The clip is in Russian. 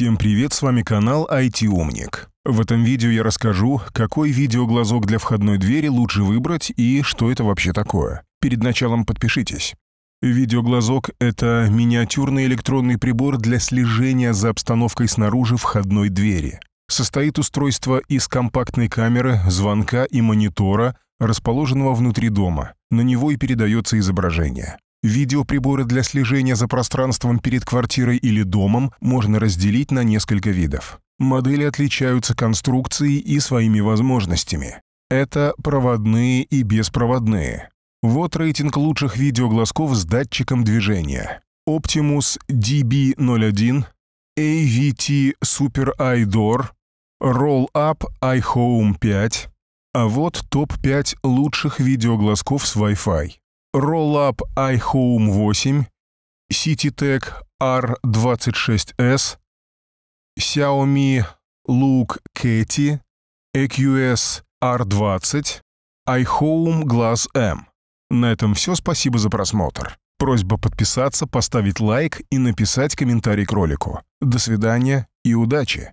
Всем привет, с вами канал IT Умник. В этом видео я расскажу, какой видеоглазок для входной двери лучше выбрать и что это вообще такое. Перед началом подпишитесь. Видеоглазок — это миниатюрный электронный прибор для слежения за обстановкой снаружи входной двери. Состоит устройство из компактной камеры, звонка и монитора, расположенного внутри дома. На него и передается изображение. Видеоприборы для слежения за пространством перед квартирой или домом можно разделить на несколько видов. Модели отличаются конструкцией и своими возможностями. Это проводные и беспроводные. Вот рейтинг лучших видеоглазков с датчиком движения. Optimus DB01, AVT Super iDoor, Roll-Up iHome 5. А вот топ-5 лучших видеоглазков с Wi-Fi. Rollup iHome 8, CityTech R26S, Xiaomi Look Katy, EQS R20, iHome Glass M. На этом все, спасибо за просмотр. Просьба подписаться, поставить лайк и написать комментарий к ролику. До свидания и удачи!